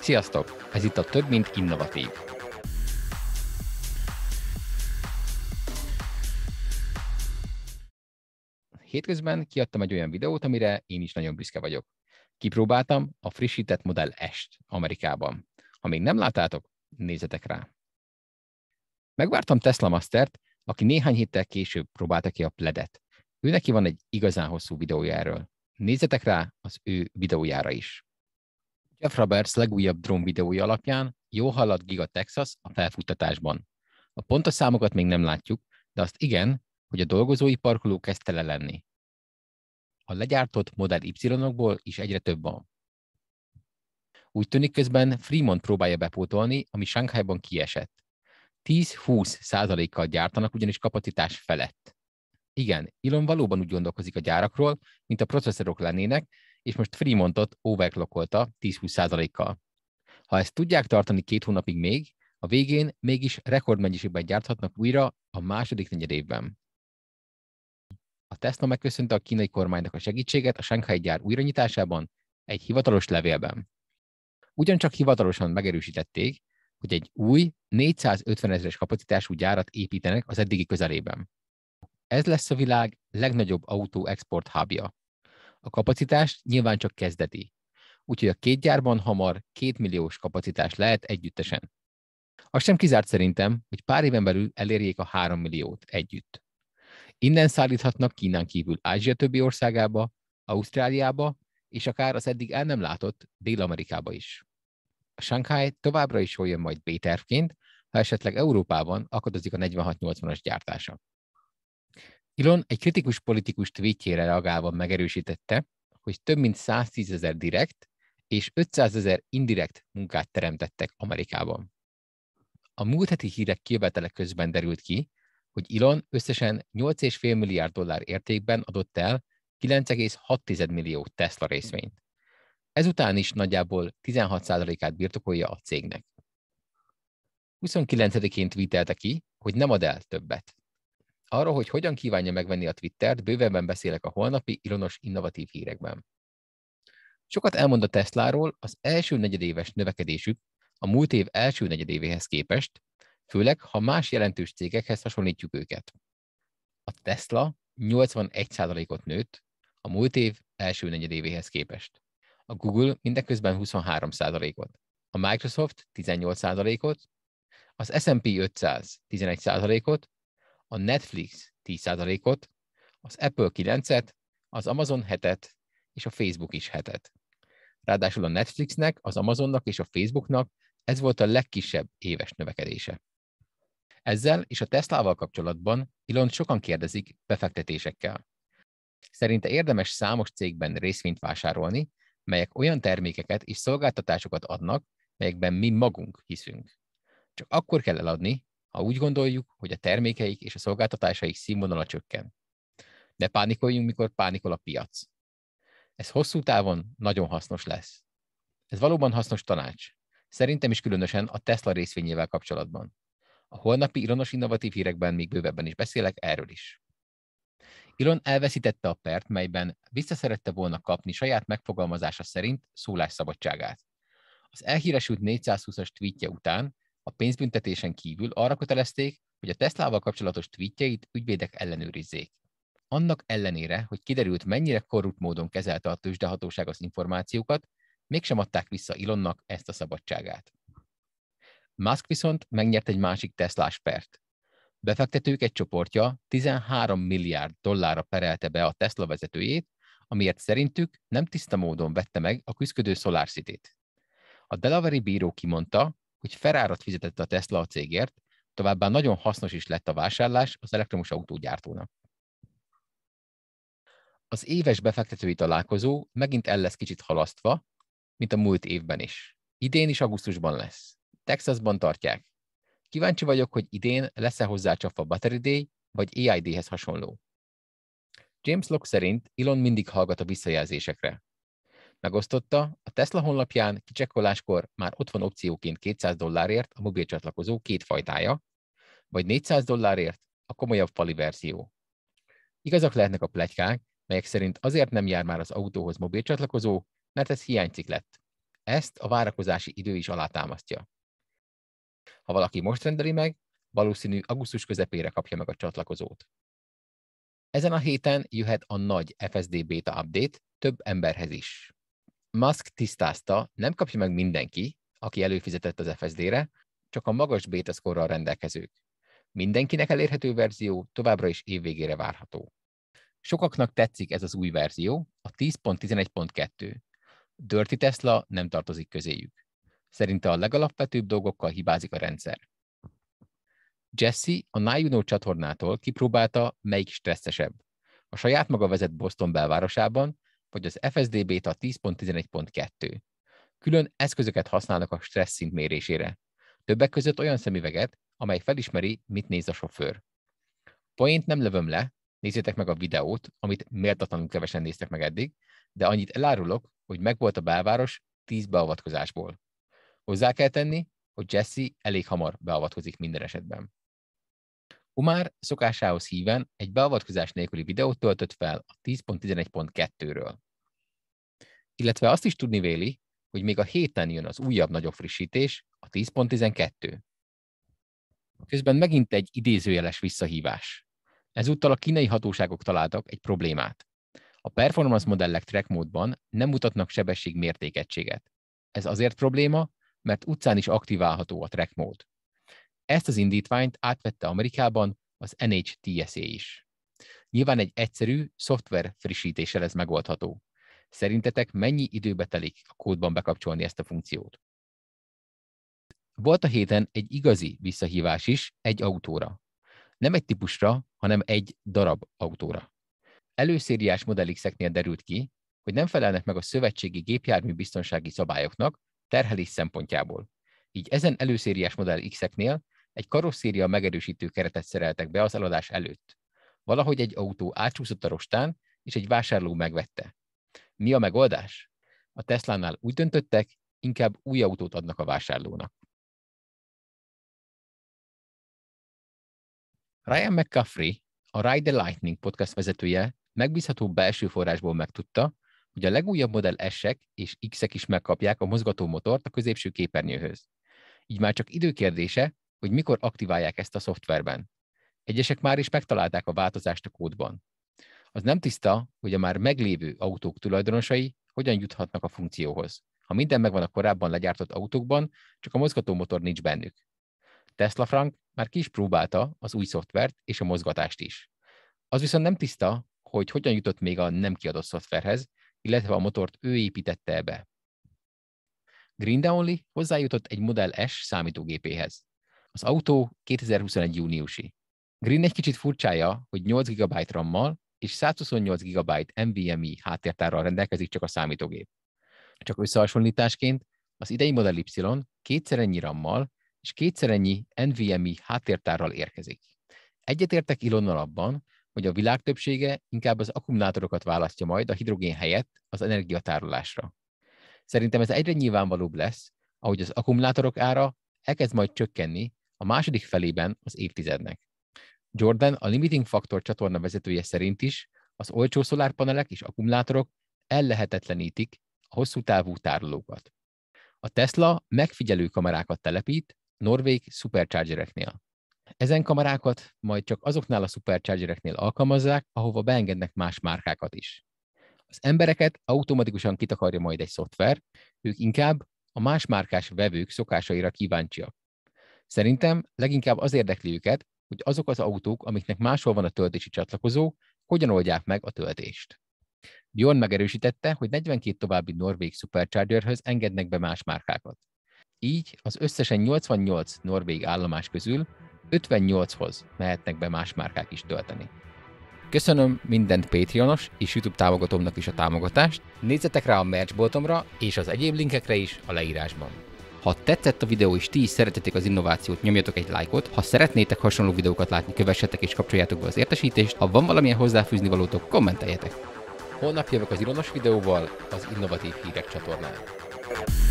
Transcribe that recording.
Sziasztok! Ez itt a Több mint Innovatív. Hétközben kiadtam egy olyan videót, amire én is nagyon büszke vagyok. Kipróbáltam a frissített Model S-t Amerikában. Ha még nem láttátok, nézzetek rá. Megvártam Tesla Mastert, aki néhány héttel később próbálta ki a pledet. Ő neki van egy igazán hosszú videójáról, Nézzetek rá az ő videójára is. Jeff Roberts legújabb drón videói alapján jó halad Giga Texas a felfuttatásban. A pontos számokat még nem látjuk, de azt igen, hogy a dolgozói parkoló kezdte le lenni. A legyártott Model Y-okból is egyre több van. Úgy tűnik közben Fremont próbálja bepótolni, ami Shanghaiban kiesett. 10-20 százalékkal gyártanak ugyanis kapacitás felett. Igen, Elon valóban úgy gondolkozik a gyárakról, mint a processzorok lennének, és most Fremontot overclockolta 10-20%-kal. Ha ezt tudják tartani két hónapig még, a végén mégis rekordmennyiségben gyárthatnak újra a második negyed évben. A Tesla megköszönte a kínai kormánynak a segítséget a Shanghai gyár újranyitásában egy hivatalos levélben. Ugyancsak hivatalosan megerősítették, hogy egy új 450 ezeres kapacitású gyárat építenek az eddigi közelében. Ez lesz a világ legnagyobb autó export a kapacitást nyilván csak kezdeti. Úgyhogy a két gyárban hamar két milliós kapacitás lehet együttesen. Azt sem kizárt szerintem, hogy pár éven belül elérjék a 3 milliót együtt. Innen szállíthatnak Kínán kívül Ázsia többi országába, Ausztráliába, és akár az eddig el nem látott Dél-Amerikába is. A Shanghai továbbra is jön majd B-tervként, ha esetleg Európában akadozik a 4680-as gyártása. Elon egy kritikus politikus tweetjére reagálva megerősítette, hogy több mint 110 ezer direkt és 500 ezer indirekt munkát teremtettek Amerikában. A múlt heti hírek kivetele közben derült ki, hogy Elon összesen 8,5 milliárd dollár értékben adott el 9,6 millió Tesla részvényt. Ezután is nagyjából 16%-át birtokolja a cégnek. 29-én tweetelte ki, hogy nem ad el többet. Arról, hogy hogyan kívánja megvenni a Twittert, bővebben beszélek a holnapi Ilonos innovatív hírekben. Sokat elmond a Tesláról az első negyedéves növekedésük a múlt év első negyedévéhez képest, főleg ha más jelentős cégekhez hasonlítjuk őket. A Tesla 81%-ot nőtt a múlt év első negyedévéhez képest. A Google mindeközben 23%-ot, a Microsoft 18%-ot, az S&P 500 11%-ot, a Netflix 10%-ot, az Apple 9-et, az Amazon 7-et, és a Facebook is 7-et. Ráadásul a Netflixnek, az Amazonnak és a Facebooknak ez volt a legkisebb éves növekedése. Ezzel és a Teslával kapcsolatban Elon sokan kérdezik befektetésekkel. Szerinte érdemes számos cégben részvényt vásárolni, melyek olyan termékeket és szolgáltatásokat adnak, melyekben mi magunk hiszünk. Csak akkor kell eladni, ha úgy gondoljuk, hogy a termékeik és a szolgáltatásaik színvonala csökken. Ne pánikoljunk, mikor pánikol a piac. Ez hosszú távon nagyon hasznos lesz. Ez valóban hasznos tanács. Szerintem is különösen a Tesla részvényével kapcsolatban. A holnapi Ilonos innovatív hírekben még bővebben is beszélek erről is. Ilon elveszítette a pert, melyben visszaszerette volna kapni saját megfogalmazása szerint szólásszabadságát. Az elhíresült 420-as tweetje után a pénzbüntetésen kívül arra kötelezték, hogy a Teslával kapcsolatos tweetjeit ügyvédek ellenőrizzék. Annak ellenére, hogy kiderült, mennyire korrupt módon kezelte a tőzsdehatóság az információkat, mégsem adták vissza Ilonnak ezt a szabadságát. Musk viszont megnyert egy másik Teslás pert. Befektetők egy csoportja 13 milliárd dollárra perelte be a Tesla vezetőjét, amiért szerintük nem tiszta módon vette meg a küzdködő SolarCity-t. A Delaware bíró kimondta, hogy Ferrárat fizetett a Tesla a cégért, továbbá nagyon hasznos is lett a vásárlás az elektromos autógyártónak. Az éves befektetői találkozó megint el lesz kicsit halasztva, mint a múlt évben is. Idén is augusztusban lesz. Texasban tartják. Kíváncsi vagyok, hogy idén lesz-e hozzá csapva Battery Day, vagy AID-hez hasonló. James Locke szerint Elon mindig hallgat a visszajelzésekre megosztotta, a Tesla honlapján kicsekkoláskor már ott van opcióként 200 dollárért a mobil csatlakozó két fajtája, vagy 400 dollárért a komolyabb fali verzió. Igazak lehetnek a plegykák, melyek szerint azért nem jár már az autóhoz mobil csatlakozó, mert ez hiányzik lett. Ezt a várakozási idő is alátámasztja. Ha valaki most rendeli meg, valószínű augusztus közepére kapja meg a csatlakozót. Ezen a héten jöhet a nagy FSD beta update több emberhez is. Musk tisztázta, nem kapja meg mindenki, aki előfizetett az FSD-re, csak a magas bétaszkorral rendelkezők. Mindenkinek elérhető verzió továbbra is évvégére várható. Sokaknak tetszik ez az új verzió, a 10.11.2. Dirty Tesla nem tartozik közéjük. Szerinte a legalapvetőbb dolgokkal hibázik a rendszer. Jesse a Nájunó csatornától kipróbálta, melyik stresszesebb. A saját maga vezet Boston belvárosában, vagy az FSD beta 10.11.2. Külön eszközöket használnak a stressz szint mérésére. Többek között olyan szemüveget, amely felismeri, mit néz a sofőr. Point nem lövöm le, nézzétek meg a videót, amit méltatlanul kevesen néztek meg eddig, de annyit elárulok, hogy megvolt a belváros 10 beavatkozásból. Hozzá kell tenni, hogy Jesse elég hamar beavatkozik minden esetben. Kumár szokásához híven egy beavatkozás nélküli videót töltött fel a 10.11.2-ről. Illetve azt is tudni véli, hogy még a héten jön az újabb nagyobb frissítés, a 10.12. Közben megint egy idézőjeles visszahívás. Ezúttal a kínai hatóságok találtak egy problémát. A performance modellek track módban nem mutatnak sebesség mértékegységet. Ez azért probléma, mert utcán is aktiválható a track mód. Ezt az indítványt átvette Amerikában az NHTSA is. Nyilván egy egyszerű szoftver frissítéssel ez megoldható. Szerintetek mennyi időbe telik a kódban bekapcsolni ezt a funkciót? Volt a héten egy igazi visszahívás is egy autóra. Nem egy típusra, hanem egy darab autóra. Előszériás Model x derült ki, hogy nem felelnek meg a szövetségi gépjármű biztonsági szabályoknak terhelés szempontjából. Így ezen előszériás Model X-eknél egy karosszéria megerősítő keretet szereltek be az eladás előtt. Valahogy egy autó átsúszott a rostán, és egy vásárló megvette. Mi a megoldás? A Teslánál úgy döntöttek, inkább új autót adnak a vásárlónak. Ryan McCaffrey, a Ride the Lightning podcast vezetője megbízható belső forrásból megtudta, hogy a legújabb modell s és X-ek is megkapják a mozgató motort a középső képernyőhöz. Így már csak időkérdése, hogy mikor aktiválják ezt a szoftverben. Egyesek már is megtalálták a változást a kódban. Az nem tiszta, hogy a már meglévő autók tulajdonosai hogyan juthatnak a funkcióhoz. Ha minden megvan a korábban legyártott autókban, csak a mozgatómotor nincs bennük. Tesla Frank már ki is próbálta az új szoftvert és a mozgatást is. Az viszont nem tiszta, hogy hogyan jutott még a nem kiadott szoftverhez, illetve a motort ő építette be. Green Downley hozzájutott egy Model S számítógépéhez. Az autó 2021 júniusi. Green egy kicsit furcsája, hogy 8 GB RAM-mal és 128 GB NVMe háttértárral rendelkezik csak a számítógép. Csak összehasonlításként az idei Model Y kétszer ennyi RAM-mal és kétszer ennyi NVMe háttértárral érkezik. Egyetértek Ilonnal abban, hogy a világ többsége inkább az akkumulátorokat választja majd a hidrogén helyett az energiatárolásra. Szerintem ez egyre nyilvánvalóbb lesz, ahogy az akkumulátorok ára elkezd majd csökkenni a második felében az évtizednek. Jordan a Limiting Factor csatorna vezetője szerint is az olcsó szolárpanelek és akkumulátorok ellehetetlenítik a hosszú távú tárolókat. A Tesla megfigyelő kamerákat telepít norvég superchargereknél. Ezen kamerákat majd csak azoknál a superchargereknél alkalmazzák, ahova beengednek más márkákat is. Az embereket automatikusan kitakarja majd egy szoftver, ők inkább a más márkás vevők szokásaira kíváncsiak. Szerintem leginkább az érdekli őket, hogy azok az autók, amiknek máshol van a töltési csatlakozó, hogyan oldják meg a töltést. Bjorn megerősítette, hogy 42 további norvég Superchargerhöz engednek be más márkákat. Így az összesen 88 norvég állomás közül 58-hoz mehetnek be más márkák is tölteni. Köszönöm mindent Patreonos és YouTube támogatómnak is a támogatást, nézzetek rá a merchboltomra és az egyéb linkekre is a leírásban. Ha tetszett a videó és ti is szeretetek az innovációt, nyomjatok egy lájkot. Ha szeretnétek hasonló videókat látni, kövessetek és kapcsoljátok be az értesítést. Ha van valamilyen hozzáfűzni valótok, kommenteljetek. Holnap jövök az ironos videóval az Innovatív Hírek csatornán.